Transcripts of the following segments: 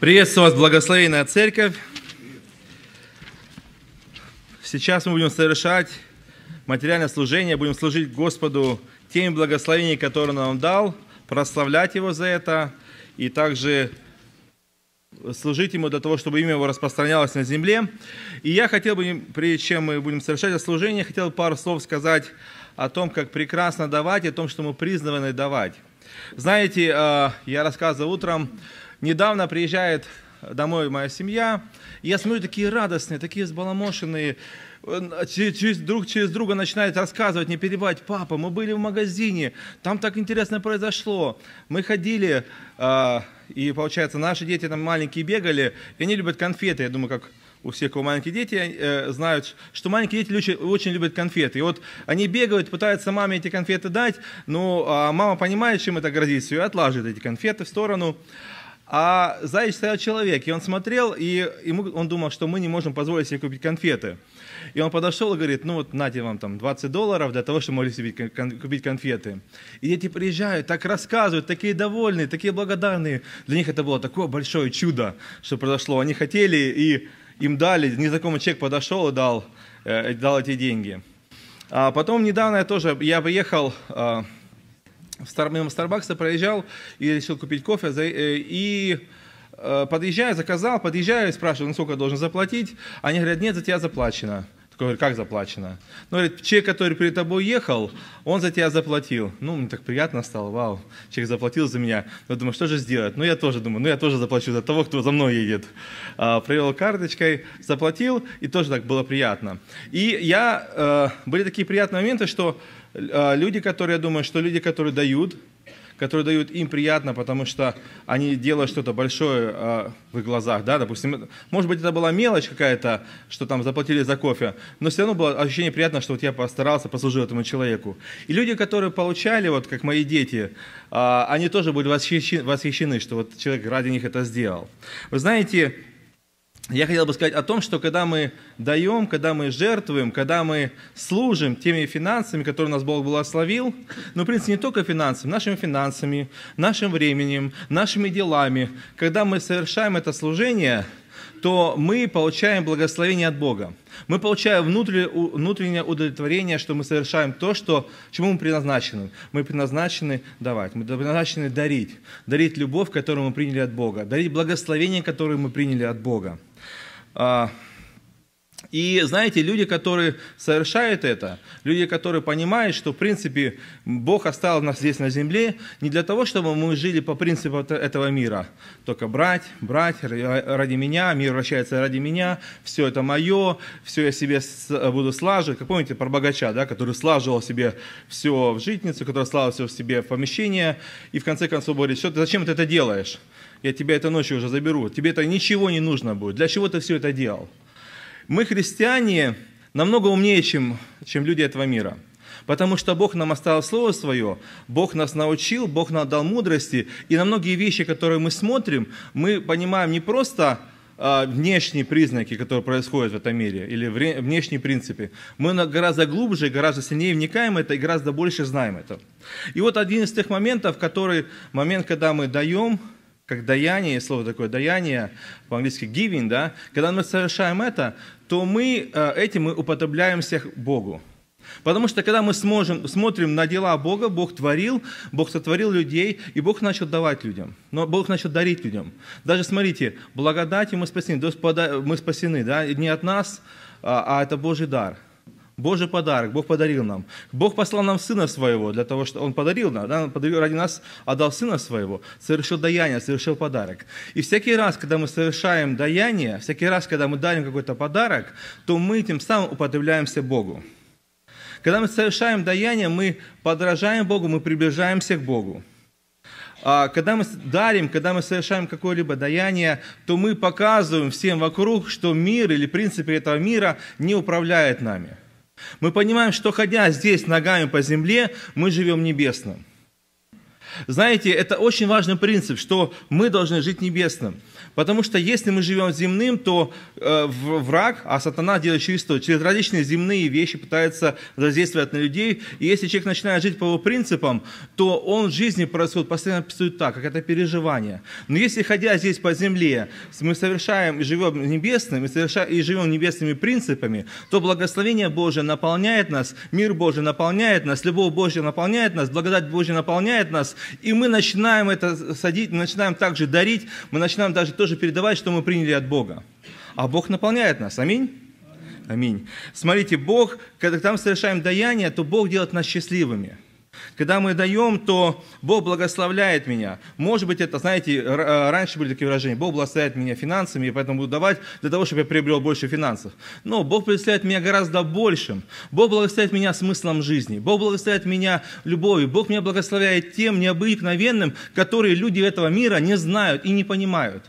Приветствую вас, благословенная церковь. Сейчас мы будем совершать материальное служение, будем служить Господу теми благословениями, которые Он нам дал, прославлять Его за это и также служить Ему для того, чтобы имя Его распространялось на земле. И я хотел бы, прежде чем мы будем совершать это служение, хотел бы пару слов сказать о том, как прекрасно давать, и о том, что мы признаны давать. Знаете, э, я рассказывал утром, Недавно приезжает домой моя семья. И я смотрю, такие радостные, такие сбаламошенные. А, через, друг через друга начинает рассказывать, не перебивать. Папа, мы были в магазине, там так интересно произошло. Мы ходили, а, и получается, наши дети там маленькие бегали, и они любят конфеты. Я думаю, как у всех, у маленьких дети, э, знают, что маленькие дети очень, очень любят конфеты. И вот они бегают, пытаются маме эти конфеты дать, но э, мама понимает, чем это грозит, и отлаживает эти конфеты в сторону. А сзади стоял человек, и он смотрел, и ему, он думал, что мы не можем позволить себе купить конфеты. И он подошел и говорит, ну вот, нате вам там 20 долларов для того, чтобы могли себе купить конфеты. И дети приезжают, так рассказывают, такие довольные, такие благодарные. Для них это было такое большое чудо, что произошло. Они хотели, и им дали, незнакомый человек подошел и дал, э, дал эти деньги. А потом недавно я тоже, я приехал а, в стар, мимо Старбакса проезжал и решил купить кофе. За, э, и э, подъезжаю, заказал, подъезжаю, спрашиваю, ну сколько я должен заплатить. Они говорят, нет, за тебя заплачено. Такой, говорю, как заплачено? Ну, говорит, чек, который перед тобой ехал, он за тебя заплатил. Ну, мне так приятно стало, вау, чек заплатил за меня. Но думаю, что же сделать? Ну, я тоже думаю, ну, я тоже заплачу за того, кто за мной едет. А, провел карточкой, заплатил, и тоже так было приятно. И я, э, были такие приятные моменты, что а, люди, которые, я думаю, что люди, которые дают, которые дают им приятно, потому что они делают что-то большое э, в их глазах, да, допустим, может быть, это была мелочь какая-то, что там заплатили за кофе, но все равно было ощущение приятно, что вот я постарался, послужил этому человеку. И люди, которые получали, вот как мои дети, э, они тоже были восхищены, восхищены, что вот человек ради них это сделал. Вы знаете, я хотел бы сказать о том, что когда мы даем, когда мы жертвуем, когда мы служим теми финансами, которые нас Бог благословил, но, ну, в принципе, не только финансами, нашими финансами, нашим временем, нашими делами, когда мы совершаем это служение, то мы получаем благословение от Бога. Мы получаем внутреннее удовлетворение, что мы совершаем то, что, чему мы предназначены. Мы предназначены давать, мы предназначены дарить. Дарить любовь, которую мы приняли от Бога. Дарить благословение, которое мы приняли от Бога. 啊。И знаете, люди, которые совершают это, люди, которые понимают, что, в принципе, Бог оставил нас здесь на земле не для того, чтобы мы жили по принципу этого мира. Только брать, брать ради меня, мир вращается ради меня, все это мое, все я себе буду слаживать. Как помните про богача, да, который слаживал себе все в житницу, который слаживал все в себе в помещение, и в конце концов говорит, что зачем ты это делаешь? Я тебя это ночью уже заберу, тебе это ничего не нужно будет. Для чего ты все это делал? Мы, христиане, намного умнее, чем, чем люди этого мира. Потому что Бог нам оставил Слово Свое, Бог нас научил, Бог нам дал мудрости. И на многие вещи, которые мы смотрим, мы понимаем не просто а, внешние признаки, которые происходят в этом мире, или внешние принципы. Мы гораздо глубже, гораздо сильнее вникаем в это и гораздо больше знаем это. И вот один из тех моментов, который момент, когда мы даем как даяние, слово такое даяние, по-английски giving, да, когда мы совершаем это, то мы э, этим мы употребляем всех Богу. Потому что когда мы сможем, смотрим на дела Бога, Бог творил, Бог сотворил людей, и Бог начал давать людям. Но Бог начал дарить людям. Даже смотрите, благодатью мы спасены, мы спасены, да, не от нас, а, а это Божий дар – Божий подарок, Бог подарил нам. Бог послал нам Сына Своего для того, что Он подарил нам, да, Он подарил ради нас, отдал Сына Своего, совершил даяние, совершил подарок. И всякий раз, когда мы совершаем даяние, всякий раз, когда мы дарим какой-то подарок, то мы тем самым уподобляемся Богу. Когда мы совершаем даяние, мы подражаем Богу, мы приближаемся к Богу. А когда мы дарим, когда мы совершаем какое-либо даяние, то мы показываем всем вокруг, что мир или принципы этого мира не управляют нами – мы понимаем, что ходя здесь ногами по земле, мы живем небесным. Знаете, это очень важный принцип, что мы должны жить небесным. Потому что если мы живем земным, то э, враг, а сатана делает через то, через различные земные вещи пытается воздействовать на людей. И если человек начинает жить по его принципам, то он в жизни происходит постоянно так, как это переживание. Но если, ходя здесь по земле, мы совершаем и живем небесным, и, совершаем, и живем небесными принципами, то благословение Божие наполняет нас, мир Божий наполняет нас, любовь Божья наполняет нас, благодать Божья наполняет нас, и мы начинаем это садить, начинаем также дарить, мы начинаем даже тоже передавать, что мы приняли от Бога. А Бог наполняет нас. Аминь. Аминь. Смотрите, Бог, когда мы совершаем даяние, то Бог делает нас счастливыми. Когда мы даем, то Бог благословляет меня. Может быть, это, знаете, раньше были такие выражения, Бог благословляет меня финансами, и поэтому буду давать для того, чтобы я приобрел больше финансов. Но Бог благословляет меня гораздо большим. Бог благословляет меня смыслом жизни. Бог благословляет меня любовью. Бог меня благословляет тем необыкновенным, которые люди этого мира не знают и не понимают.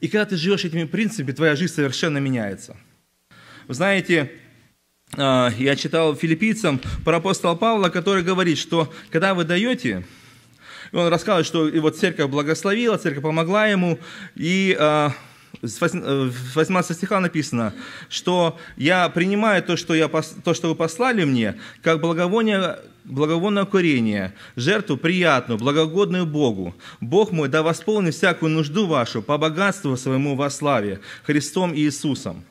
И когда ты живешь этими принципами, твоя жизнь совершенно меняется. Вы знаете, а, я читал филиппийцам про апостола Павла, который говорит, что когда вы даете, он рассказывает, что и вот церковь благословила, церковь помогла ему, и а, э, в 18 стиха написано, что я принимаю то, что, я, то, что вы послали мне, как благовоние, благовонное курение, жертву приятную, благогодную Богу. Бог мой, да восполни всякую нужду вашу по богатству своему во славе, Христом Иисусом.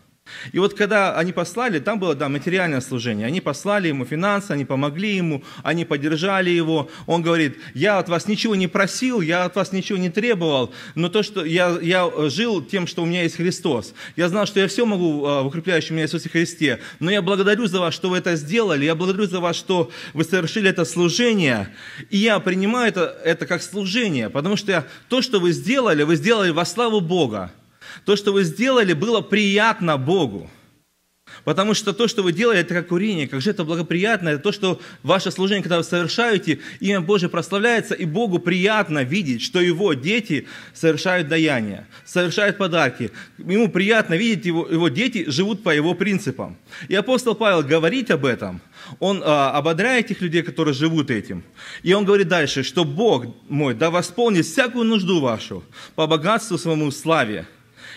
И вот когда они послали, там было да, материальное служение, они послали ему финансы, они помогли ему, они поддержали его. Он говорит, я от вас ничего не просил, я от вас ничего не требовал, но то, что я, я э, жил тем, что у меня есть Христос. Я знал, что я все могу э, в укрепляющем меня Иисусе Христе, но я благодарю за вас, что вы это сделали, я благодарю за вас, что вы совершили это служение, и я принимаю это, это как служение, потому что я, то, что вы сделали, вы сделали во славу Бога. То, что вы сделали, было приятно Богу. Потому что то, что вы делали, это как курение, как же это благоприятно, это то, что ваше служение, когда вы совершаете, имя Божие прославляется, и Богу приятно видеть, что его дети совершают даяние, совершают подарки. Ему приятно видеть, его, его дети живут по его принципам. И апостол Павел говорит об этом, он а, ободряет этих людей, которые живут этим. И он говорит дальше, что Бог мой да восполнит всякую нужду вашу по богатству своему славе,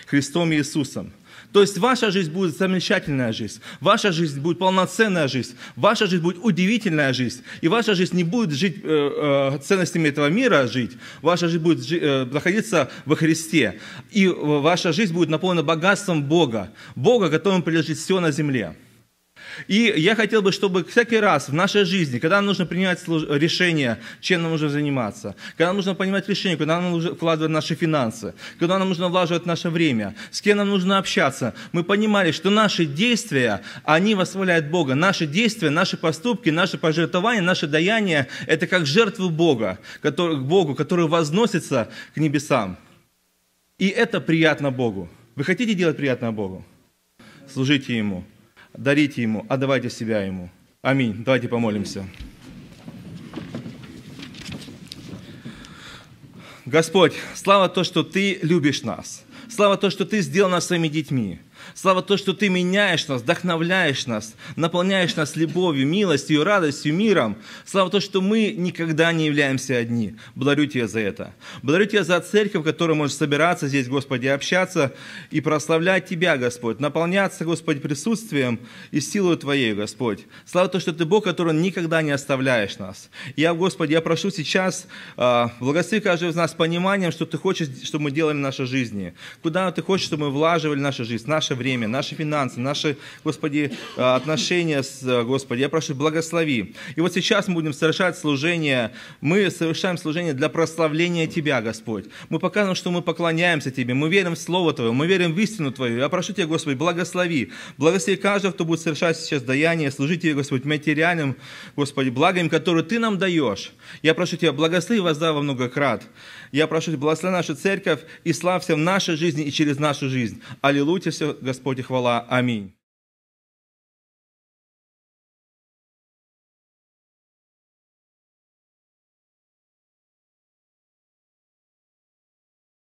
Христом Иисусом. То есть ваша жизнь будет замечательная жизнь, ваша жизнь будет полноценная жизнь, ваша жизнь будет удивительная жизнь, и ваша жизнь не будет жить э, э, ценностями этого мира жить, ваша жизнь будет жи, э, находиться во Христе, и э, ваша жизнь будет наполнена богатством Бога, Бога, которому принадлежит все на земле. И я хотел бы, чтобы всякий раз в нашей жизни, когда нам нужно принимать решение, чем нам нужно заниматься, когда нам нужно понимать решение, куда нам нужно вкладывать наши финансы, куда нам нужно влаживать наше время, с кем нам нужно общаться, мы понимали, что наши действия, они восхваляют Бога. Наши действия, наши поступки, наши пожертвования, наши даяния – это как жертвы Бога, который, Богу, который возносится к небесам. И это приятно Богу. Вы хотите делать приятно Богу? Служите Ему дарите Ему, отдавайте а себя Ему. Аминь. Давайте помолимся. Господь, слава то, что Ты любишь нас. Слава то, что Ты сделал нас своими детьми. Слава то, что Ты меняешь нас, вдохновляешь нас, наполняешь нас любовью, милостью, радостью, миром. Слава то, что мы никогда не являемся одни. Благодарю Тебя за это. Благодарю Тебя за церковь, в которой можешь собираться здесь, Господи, общаться и прославлять Тебя, Господь, наполняться, Господи, присутствием и силой Твоей, Господь. Слава то, что Ты Бог, который никогда не оставляешь нас. Я, Господи, я прошу сейчас, э, благослови каждого из нас пониманием, что Ты хочешь, чтобы мы делали в нашей жизни. Куда Ты хочешь, чтобы мы влаживали нашу жизнь, наши наше время, наши финансы, наши, Господи, а, отношения с э, Господи. Я прошу, благослови. И вот сейчас мы будем совершать служение, мы совершаем служение для прославления Тебя, Господь. Мы показываем, что мы поклоняемся Тебе, мы верим в Слово Твое, мы верим в истину Твою. Я прошу Тебя, Господи, благослови. Благослови каждого, кто будет совершать сейчас даяние, служить Тебе, Господь, материальным, Господи, благом, которые Ты нам даешь. Я прошу Тебя, благослови вас, да, во многократ. Я прошу Тебя, благослови нашу церковь и славься в нашей жизни и через нашу жизнь. Аллилуйя, все, Господь и хвала. Аминь.